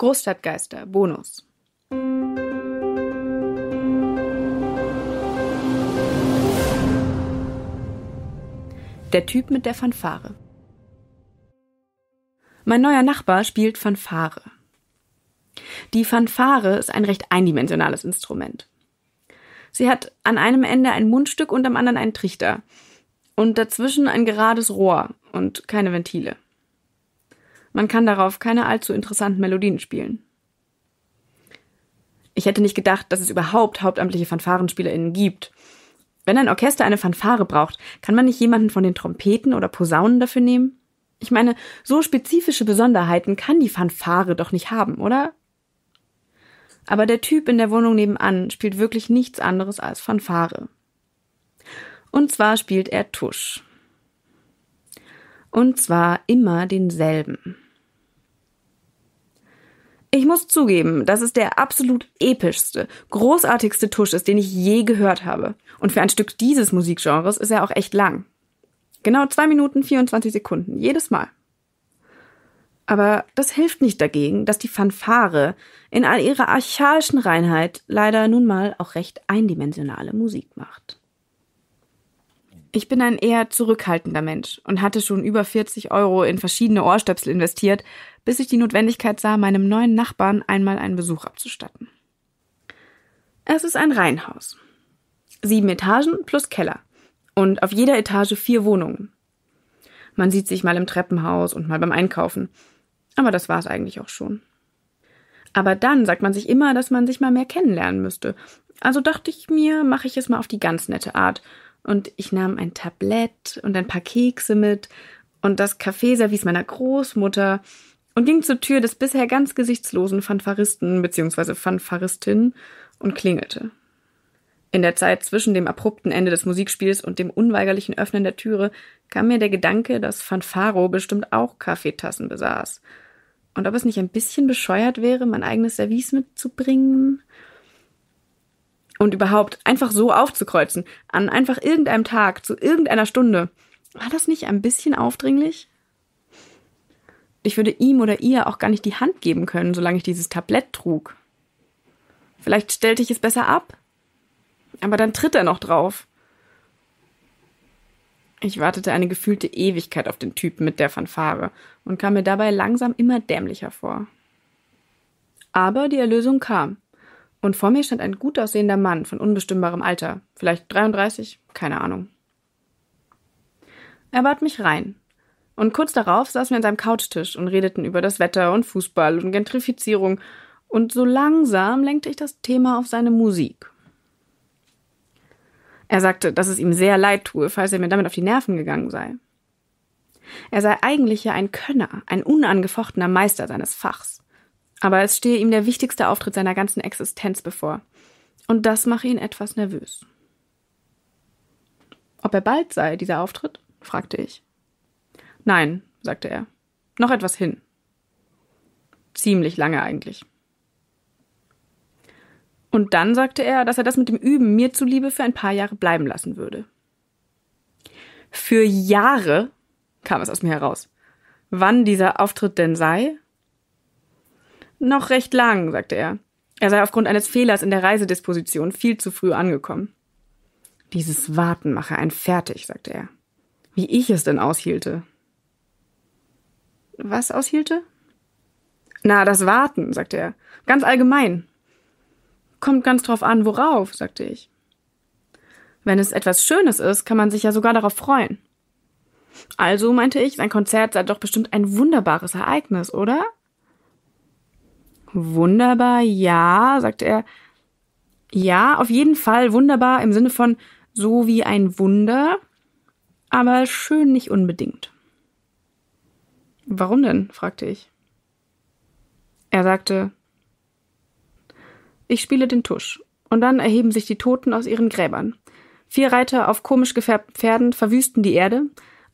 Großstadtgeister Bonus. Der Typ mit der Fanfare. Mein neuer Nachbar spielt Fanfare. Die Fanfare ist ein recht eindimensionales Instrument. Sie hat an einem Ende ein Mundstück und am anderen einen Trichter und dazwischen ein gerades Rohr und keine Ventile. Man kann darauf keine allzu interessanten Melodien spielen. Ich hätte nicht gedacht, dass es überhaupt hauptamtliche FanfarenspielerInnen gibt. Wenn ein Orchester eine Fanfare braucht, kann man nicht jemanden von den Trompeten oder Posaunen dafür nehmen? Ich meine, so spezifische Besonderheiten kann die Fanfare doch nicht haben, oder? Aber der Typ in der Wohnung nebenan spielt wirklich nichts anderes als Fanfare. Und zwar spielt er Tusch. Und zwar immer denselben. Ich muss zugeben, dass es der absolut epischste, großartigste Tusch ist, den ich je gehört habe. Und für ein Stück dieses Musikgenres ist er auch echt lang. Genau 2 Minuten 24 Sekunden, jedes Mal. Aber das hilft nicht dagegen, dass die Fanfare in all ihrer archaischen Reinheit leider nun mal auch recht eindimensionale Musik macht. Ich bin ein eher zurückhaltender Mensch und hatte schon über 40 Euro in verschiedene Ohrstöpsel investiert, bis ich die Notwendigkeit sah, meinem neuen Nachbarn einmal einen Besuch abzustatten. Es ist ein Reihenhaus. Sieben Etagen plus Keller und auf jeder Etage vier Wohnungen. Man sieht sich mal im Treppenhaus und mal beim Einkaufen, aber das war es eigentlich auch schon. Aber dann sagt man sich immer, dass man sich mal mehr kennenlernen müsste. Also dachte ich mir, mache ich es mal auf die ganz nette Art und ich nahm ein Tablett und ein paar Kekse mit und das Kaffeeservice meiner Großmutter und ging zur Tür des bisher ganz gesichtslosen Fanfaristen bzw. Fanfaristin und klingelte. In der Zeit zwischen dem abrupten Ende des Musikspiels und dem unweigerlichen Öffnen der Türe kam mir der Gedanke, dass Fanfaro bestimmt auch Kaffeetassen besaß. Und ob es nicht ein bisschen bescheuert wäre, mein eigenes Service mitzubringen? und überhaupt einfach so aufzukreuzen, an einfach irgendeinem Tag, zu irgendeiner Stunde. War das nicht ein bisschen aufdringlich? Ich würde ihm oder ihr auch gar nicht die Hand geben können, solange ich dieses Tablett trug. Vielleicht stellte ich es besser ab. Aber dann tritt er noch drauf. Ich wartete eine gefühlte Ewigkeit auf den Typen mit der Fanfare und kam mir dabei langsam immer dämlicher vor. Aber die Erlösung kam. Und vor mir stand ein gut aussehender Mann von unbestimmbarem Alter, vielleicht 33, keine Ahnung. Er bat mich rein. Und kurz darauf saßen wir an seinem Couchtisch und redeten über das Wetter und Fußball und Gentrifizierung. Und so langsam lenkte ich das Thema auf seine Musik. Er sagte, dass es ihm sehr leid tue, falls er mir damit auf die Nerven gegangen sei. Er sei eigentlich ja ein Könner, ein unangefochtener Meister seines Fachs. Aber es stehe ihm der wichtigste Auftritt seiner ganzen Existenz bevor. Und das mache ihn etwas nervös. Ob er bald sei, dieser Auftritt? fragte ich. Nein, sagte er. Noch etwas hin. Ziemlich lange eigentlich. Und dann sagte er, dass er das mit dem Üben mir zuliebe für ein paar Jahre bleiben lassen würde. Für Jahre kam es aus mir heraus. Wann dieser Auftritt denn sei, noch recht lang, sagte er. Er sei aufgrund eines Fehlers in der Reisedisposition viel zu früh angekommen. Dieses Warten mache einen fertig, sagte er. Wie ich es denn aushielte. Was aushielte? Na, das Warten, sagte er. Ganz allgemein. Kommt ganz drauf an, worauf, sagte ich. Wenn es etwas Schönes ist, kann man sich ja sogar darauf freuen. Also, meinte ich, sein Konzert sei doch bestimmt ein wunderbares Ereignis, oder? Wunderbar, ja, sagte er. Ja, auf jeden Fall wunderbar im Sinne von so wie ein Wunder, aber schön nicht unbedingt. Warum denn? fragte ich. Er sagte, ich spiele den Tusch. Und dann erheben sich die Toten aus ihren Gräbern. Vier Reiter auf komisch gefärbten Pferden verwüsten die Erde.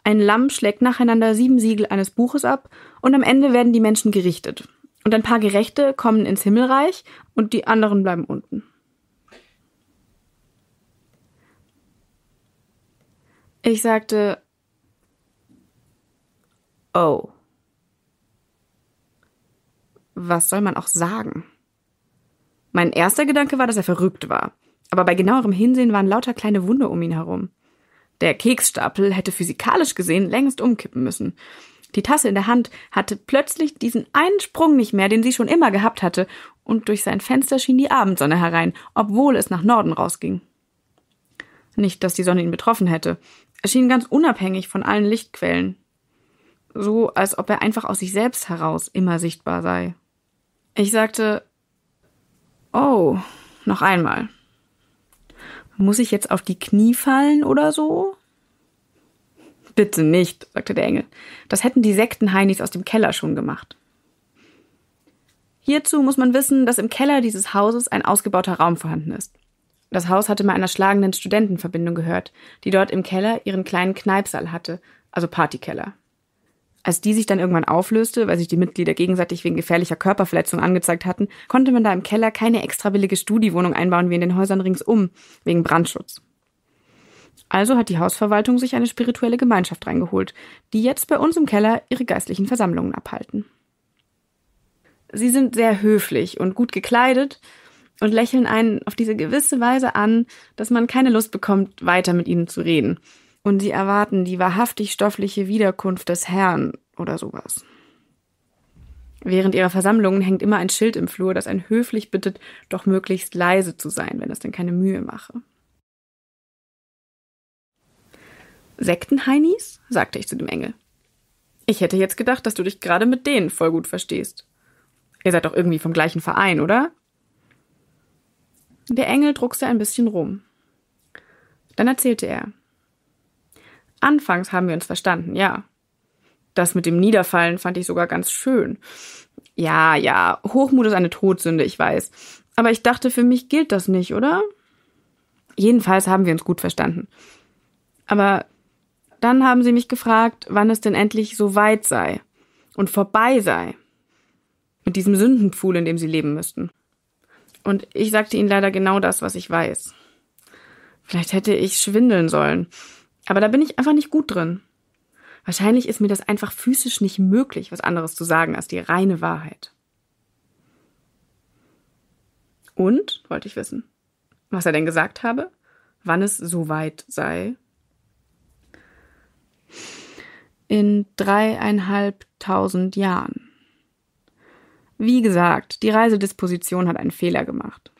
Ein Lamm schlägt nacheinander sieben Siegel eines Buches ab und am Ende werden die Menschen gerichtet. Und ein paar Gerechte kommen ins Himmelreich und die anderen bleiben unten. Ich sagte, oh. Was soll man auch sagen? Mein erster Gedanke war, dass er verrückt war. Aber bei genauerem Hinsehen waren lauter kleine Wunder um ihn herum. Der Keksstapel hätte physikalisch gesehen längst umkippen müssen. Die Tasse in der Hand hatte plötzlich diesen einen Sprung nicht mehr, den sie schon immer gehabt hatte, und durch sein Fenster schien die Abendsonne herein, obwohl es nach Norden rausging. Nicht, dass die Sonne ihn betroffen hätte. Er schien ganz unabhängig von allen Lichtquellen. So, als ob er einfach aus sich selbst heraus immer sichtbar sei. Ich sagte, oh, noch einmal. Muss ich jetzt auf die Knie fallen oder so? Bitte nicht, sagte der Engel. Das hätten die Sektenheinis aus dem Keller schon gemacht. Hierzu muss man wissen, dass im Keller dieses Hauses ein ausgebauter Raum vorhanden ist. Das Haus hatte mal einer schlagenden Studentenverbindung gehört, die dort im Keller ihren kleinen Kneipsaal hatte, also Partykeller. Als die sich dann irgendwann auflöste, weil sich die Mitglieder gegenseitig wegen gefährlicher Körperverletzung angezeigt hatten, konnte man da im Keller keine extra billige Studiwohnung einbauen wie in den Häusern ringsum, wegen Brandschutz. Also hat die Hausverwaltung sich eine spirituelle Gemeinschaft reingeholt, die jetzt bei uns im Keller ihre geistlichen Versammlungen abhalten. Sie sind sehr höflich und gut gekleidet und lächeln einen auf diese gewisse Weise an, dass man keine Lust bekommt, weiter mit ihnen zu reden. Und sie erwarten die wahrhaftig stoffliche Wiederkunft des Herrn oder sowas. Während ihrer Versammlungen hängt immer ein Schild im Flur, das einen höflich bittet, doch möglichst leise zu sein, wenn es denn keine Mühe mache. Sektenheinis? sagte ich zu dem Engel. Ich hätte jetzt gedacht, dass du dich gerade mit denen voll gut verstehst. Ihr seid doch irgendwie vom gleichen Verein, oder? Der Engel druckste ein bisschen rum. Dann erzählte er. Anfangs haben wir uns verstanden, ja. Das mit dem Niederfallen fand ich sogar ganz schön. Ja, ja, Hochmut ist eine Todsünde, ich weiß. Aber ich dachte, für mich gilt das nicht, oder? Jedenfalls haben wir uns gut verstanden. Aber dann haben sie mich gefragt, wann es denn endlich so weit sei und vorbei sei mit diesem Sündenpfuhl, in dem sie leben müssten. Und ich sagte ihnen leider genau das, was ich weiß. Vielleicht hätte ich schwindeln sollen, aber da bin ich einfach nicht gut drin. Wahrscheinlich ist mir das einfach physisch nicht möglich, was anderes zu sagen als die reine Wahrheit. Und, wollte ich wissen, was er denn gesagt habe, wann es soweit sei in dreieinhalbtausend Jahren. Wie gesagt, die Reisedisposition hat einen Fehler gemacht.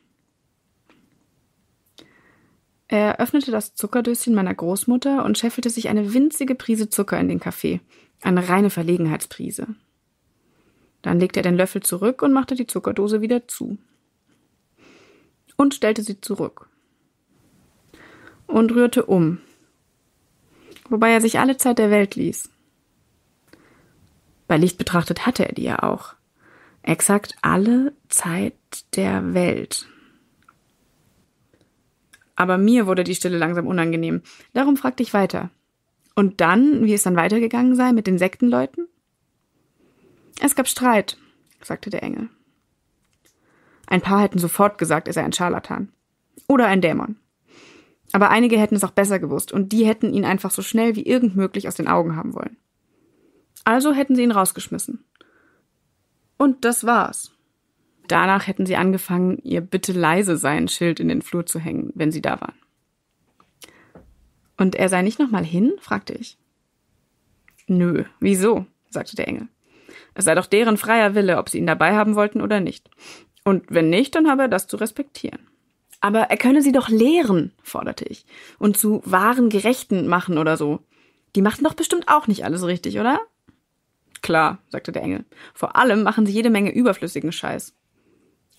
Er öffnete das Zuckerdöschen meiner Großmutter und scheffelte sich eine winzige Prise Zucker in den Kaffee. Eine reine Verlegenheitsprise. Dann legte er den Löffel zurück und machte die Zuckerdose wieder zu. Und stellte sie zurück. Und rührte um. Wobei er sich alle Zeit der Welt ließ. Bei Licht betrachtet hatte er die ja auch. Exakt alle Zeit der Welt. Aber mir wurde die Stille langsam unangenehm. Darum fragte ich weiter. Und dann, wie es dann weitergegangen sei mit den Sektenleuten? Es gab Streit, sagte der Engel. Ein paar hätten sofort gesagt, er sei ein Scharlatan. Oder ein Dämon. Aber einige hätten es auch besser gewusst und die hätten ihn einfach so schnell wie irgend möglich aus den Augen haben wollen. Also hätten sie ihn rausgeschmissen. Und das war's. Danach hätten sie angefangen, ihr Bitte leise sein Schild in den Flur zu hängen, wenn sie da waren. Und er sei nicht nochmal hin? fragte ich. Nö, wieso? sagte der Engel. Es sei doch deren freier Wille, ob sie ihn dabei haben wollten oder nicht. Und wenn nicht, dann habe er das zu respektieren. Aber er könne sie doch lehren, forderte ich, und zu wahren Gerechten machen oder so. Die machten doch bestimmt auch nicht alles richtig, oder? Klar, sagte der Engel. Vor allem machen sie jede Menge überflüssigen Scheiß.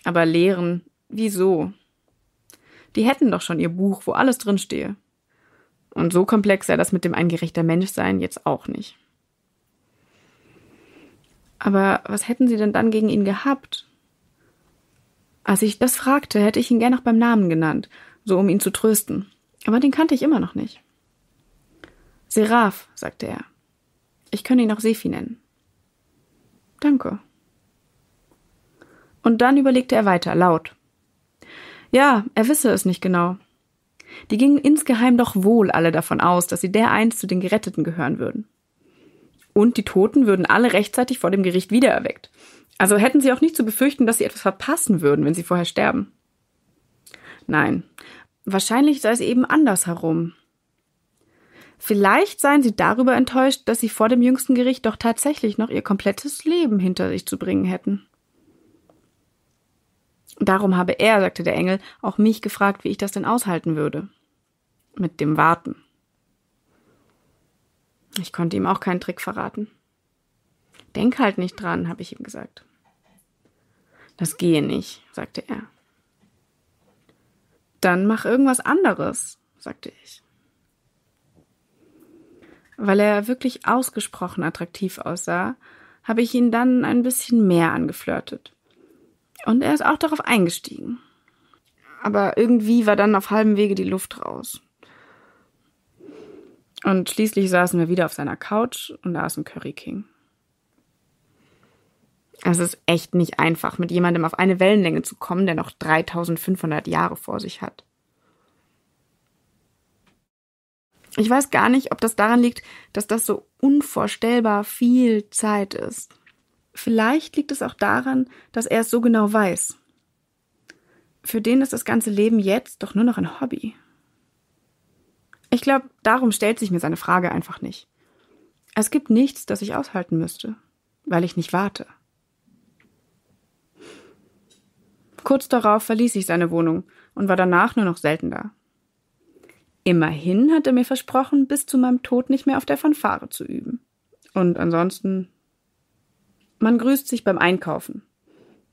Aber Lehren, wieso? Die hätten doch schon ihr Buch, wo alles drinstehe. Und so komplex sei das mit dem eingerechter Menschsein jetzt auch nicht. Aber was hätten sie denn dann gegen ihn gehabt? Als ich das fragte, hätte ich ihn gern noch beim Namen genannt, so um ihn zu trösten. Aber den kannte ich immer noch nicht. Seraph, sagte er. Ich könnte ihn auch Sefi nennen. Danke. Und dann überlegte er weiter, laut. Ja, er wisse es nicht genau. Die gingen insgeheim doch wohl alle davon aus, dass sie dereinst zu den Geretteten gehören würden. Und die Toten würden alle rechtzeitig vor dem Gericht wiedererweckt. Also hätten sie auch nicht zu befürchten, dass sie etwas verpassen würden, wenn sie vorher sterben. Nein, wahrscheinlich sei es eben anders herum. Vielleicht seien sie darüber enttäuscht, dass sie vor dem jüngsten Gericht doch tatsächlich noch ihr komplettes Leben hinter sich zu bringen hätten. Darum habe er, sagte der Engel, auch mich gefragt, wie ich das denn aushalten würde. Mit dem Warten. Ich konnte ihm auch keinen Trick verraten. Denk halt nicht dran, habe ich ihm gesagt. Das gehe nicht, sagte er. Dann mach irgendwas anderes, sagte ich. Weil er wirklich ausgesprochen attraktiv aussah, habe ich ihn dann ein bisschen mehr angeflirtet. Und er ist auch darauf eingestiegen. Aber irgendwie war dann auf halbem Wege die Luft raus. Und schließlich saßen wir wieder auf seiner Couch und aßen Curry King. Es ist echt nicht einfach, mit jemandem auf eine Wellenlänge zu kommen, der noch 3500 Jahre vor sich hat. Ich weiß gar nicht, ob das daran liegt, dass das so unvorstellbar viel Zeit ist. Vielleicht liegt es auch daran, dass er es so genau weiß. Für den ist das ganze Leben jetzt doch nur noch ein Hobby. Ich glaube, darum stellt sich mir seine Frage einfach nicht. Es gibt nichts, das ich aushalten müsste, weil ich nicht warte. Kurz darauf verließ ich seine Wohnung und war danach nur noch selten da. Immerhin hat er mir versprochen, bis zu meinem Tod nicht mehr auf der Fanfare zu üben. Und ansonsten. Man grüßt sich beim Einkaufen.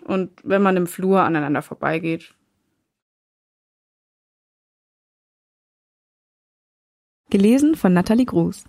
Und wenn man im Flur aneinander vorbeigeht. Gelesen von Nathalie Gruß.